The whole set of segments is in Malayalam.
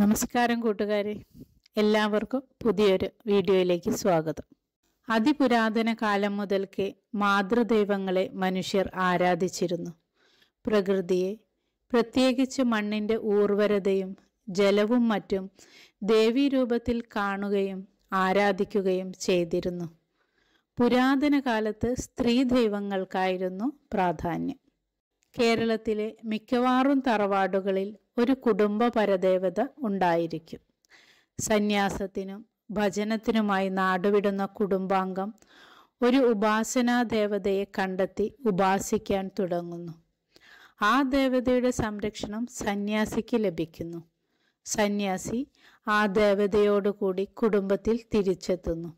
നമസ്കാരം കൂട്ടുകാരെ എല്ലാവർക്കും പുതിയൊരു വീഡിയോയിലേക്ക് സ്വാഗതം അതിപുരാതന കാലം മുതൽക്കേ മാതൃദൈവങ്ങളെ മനുഷ്യർ ആരാധിച്ചിരുന്നു പ്രകൃതിയെ പ്രത്യേകിച്ച് മണ്ണിൻ്റെ ഊർവരതയും ജലവും മറ്റും ദേവീരൂപത്തിൽ കാണുകയും ആരാധിക്കുകയും ചെയ്തിരുന്നു പുരാതന കാലത്ത് സ്ത്രീ ദൈവങ്ങൾക്കായിരുന്നു പ്രാധാന്യം കേരളത്തിലെ മിക്കവാറും തറവാടുകളിൽ ഒരു കുടുംബ പരദേവത ഉണ്ടായിരിക്കും സന്യാസത്തിനും ഭജനത്തിനുമായി നാടുവിടുന്ന കുടുംബാംഗം ഒരു ഉപാസനാ ദേവതയെ കണ്ടെത്തി ഉപാസിക്കാൻ തുടങ്ങുന്നു ആ ദേവതയുടെ സംരക്ഷണം സന്യാസിക്ക് ലഭിക്കുന്നു സന്യാസി ആ ദേവതയോടുകൂടി കുടുംബത്തിൽ തിരിച്ചെത്തുന്നു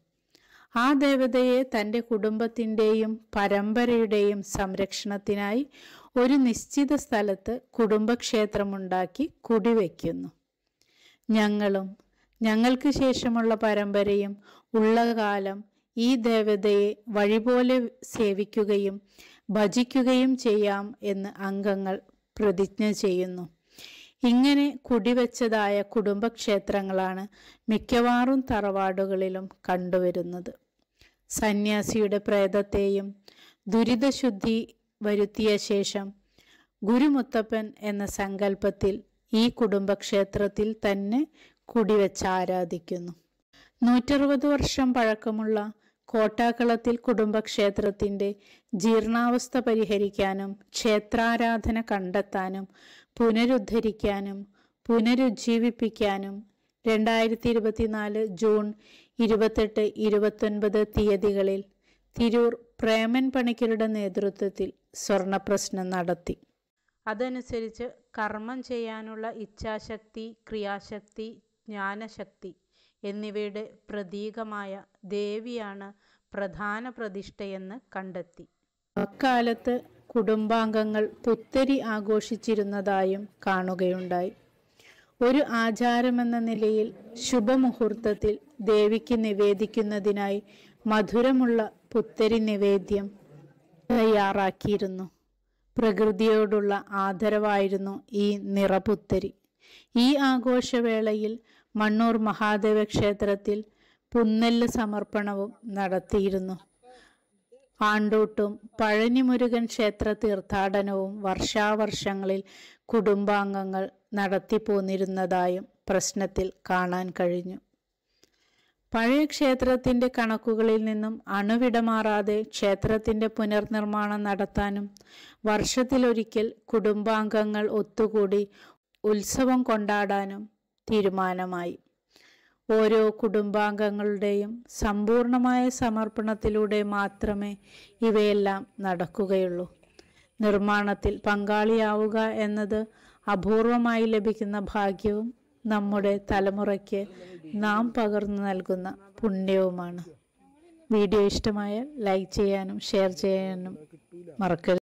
ആ ദേവതയെ തൻ്റെ കുടുംബത്തിൻ്റെയും പരമ്പരയുടെയും സംരക്ഷണത്തിനായി ഒരു നിശ്ചിത സ്ഥലത്ത് കുടുംബക്ഷേത്രമുണ്ടാക്കി കുടിവെക്കുന്നു ഞങ്ങളും ഞങ്ങൾക്ക് ശേഷമുള്ള പരമ്പരയും ഉള്ള കാലം ഈ ദേവതയെ വഴിപോലെ സേവിക്കുകയും ഭജിക്കുകയും ചെയ്യാം എന്ന് അംഗങ്ങൾ പ്രതിജ്ഞ ചെയ്യുന്നു ഇങ്ങനെ കുടിവെച്ചതായ കുടുംബക്ഷേത്രങ്ങളാണ് മിക്കവാറും തറവാടുകളിലും കണ്ടുവരുന്നത് സന്യാസിയുടെ പ്രേതത്തെയും ദുരിതശുദ്ധി വരുത്തിയ ശേഷം ഗുരുമുത്തപ്പൻ എന്ന സങ്കല്പത്തിൽ ഈ കുടുംബക്ഷേത്രത്തിൽ തന്നെ കുടിവെച്ച് ആരാധിക്കുന്നു നൂറ്ററുപത് വർഷം പഴക്കമുള്ള കോട്ടാക്കളത്തിൽ കുടുംബക്ഷേത്രത്തിൻ്റെ ജീർണാവസ്ഥ പരിഹരിക്കാനും ക്ഷേത്രാരാധന കണ്ടെത്താനും പുനരുദ്ധരിക്കാനും പുനരുജ്ജീവിപ്പിക്കാനും രണ്ടായിരത്തി ഇരുപത്തിനാല് ജൂൺ ഇരുപത്തെട്ട് ഇരുപത്തൊൻപത് തീയതികളിൽ തിരൂർ പ്രേമൻ പണിക്കരുടെ നേതൃത്വത്തിൽ സ്വർണപ്രശ്നം നടത്തി അതനുസരിച്ച് കർമ്മം ചെയ്യാനുള്ള ഇച്ഛാശക്തി ക്രിയാശക്തി ജ്ഞാനശക്തി എന്നിവയുടെ പ്രതീകമായ ദേവിയാണ് പ്രധാന പ്രതിഷ്ഠയെന്ന് കണ്ടെത്തി അക്കാലത്ത് കുടുംബാംഗങ്ങൾ പുത്തരി ആഘോഷിച്ചിരുന്നതായും കാണുകയുണ്ടായി ഒരു ആചാരമെന്ന നിലയിൽ ശുഭമുഹൂർത്തത്തിൽ ദേവിക്ക് നിവേദിക്കുന്നതിനായി മധുരമുള്ള പുത്തരി നിവേദ്യം തയ്യാറാക്കിയിരുന്നു പ്രകൃതിയോടുള്ള ആദരവായിരുന്നു ഈ നിറപുത്തരി ഈ ആഘോഷവേളയിൽ മണ്ണൂർ മഹാദേവ ക്ഷേത്രത്തിൽ പുന്നെല്ല് സമർപ്പണവും നടത്തിയിരുന്നു ആണ്ടൂട്ടും പഴനിമുരുകൻ ക്ഷേത്ര തീർത്ഥാടനവും വർഷാവർഷങ്ങളിൽ കുടുംബാംഗങ്ങൾ നടത്തിപ്പോന്നിരുന്നതായും പ്രശ്നത്തിൽ കാണാൻ കഴിഞ്ഞു പഴയ ക്ഷേത്രത്തിന്റെ കണക്കുകളിൽ നിന്നും അണുവിടമാറാതെ ക്ഷേത്രത്തിന്റെ പുനർനിർമ്മാണം നടത്താനും വർഷത്തിലൊരിക്കൽ കുടുംബാംഗങ്ങൾ ഒത്തുകൂടി ഉത്സവം കൊണ്ടാടാനും തീരുമാനമായി ഓരോ കുടുംബാംഗങ്ങളുടെയും സമ്പൂർണമായ സമർപ്പണത്തിലൂടെ മാത്രമേ ഇവയെല്ലാം നടക്കുകയുള്ളൂ നിർമ്മാണത്തിൽ പങ്കാളിയാവുക എന്നത് അപൂർവമായി ലഭിക്കുന്ന ഭാഗ്യവും നമ്മുടെ തലമുറയ്ക്ക് നാം പകർന്നു നൽകുന്ന പുണ്യവുമാണ് വീഡിയോ ഇഷ്ടമായാൽ ലൈക്ക് ചെയ്യാനും ഷെയർ ചെയ്യാനും മറക്കരുത്